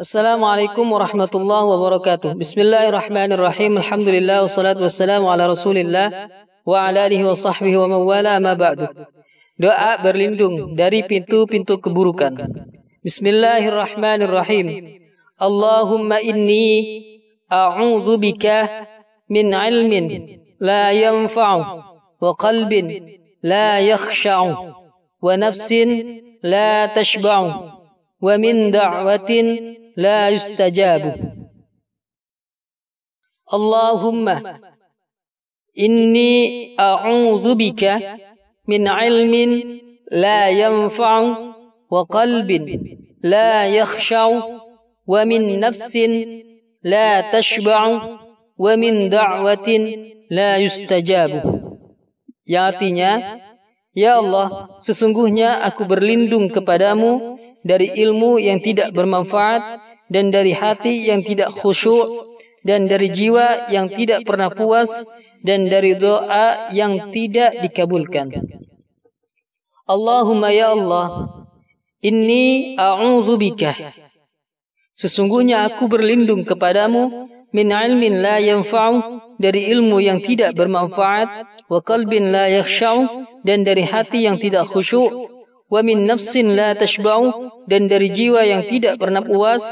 السلام عليكم ورحمة الله وبركاته بسم الله الرحمن الرحيم الحمد لله والصلاة والسلام على رسول الله وعلى آله وصحبه ومن والاه ما بعد Doa berlindung dari pintu-pintu keburukan Bismillahirrahmanirrahim Allahumma inni a'udhu bika min ilmin la yanfa'u wa qalbin la yakhsha'u wa nafsin la tashba'u wa min da'watin la yustajabu Allahumma inni a'udzu bika min ilmin la yanfa'u wa qalbin la yakhsha'u wa min nafsin la tashba'u wa min da'watin la yustajabu yang artinya ya Allah sesungguhnya aku berlindung kepadamu dari ilmu yang tidak bermanfaat dan dari hati yang tidak khusyuk dan dari jiwa yang tidak pernah puas dan dari doa yang tidak dikabulkan. Allahumma ya Allah, inni a'udzubika. Sesungguhnya aku berlindung kepadamu min ilmin la yanfa'u dari ilmu yang tidak bermanfaat wa qalbin la yakhsha'u dan dari hati yang tidak khusyuk Wamin nafsin la tashba'u dan dari jiwa yang tidak pernah puas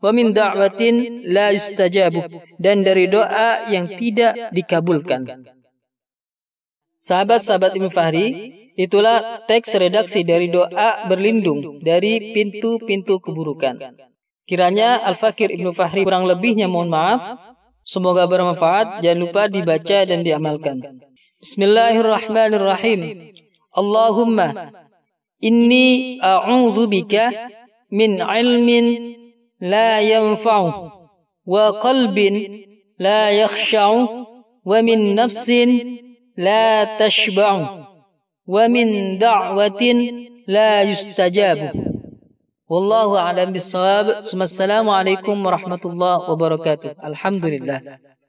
Wamin da'watin la yustajabu dan dari doa yang tidak dikabulkan. Sahabat-sahabat Imam Fahri, itulah teks redaksi dari doa berlindung dari pintu-pintu keburukan. Kiranya Al-Fakir Ibnu Fahri kurang lebihnya mohon maaf. Semoga bermanfaat. Jangan lupa dibaca dan diamalkan. Bismillahirrahmanirrahim. Allahumma إني أعوذ بك من علم لا ينفع وقلب لا يخشع ومن نفس لا تشبع ومن دعوة لا يستجاب والله أعلم بالصواب ثم السلام عليكم ورحمة الله وبركاته الحمد لله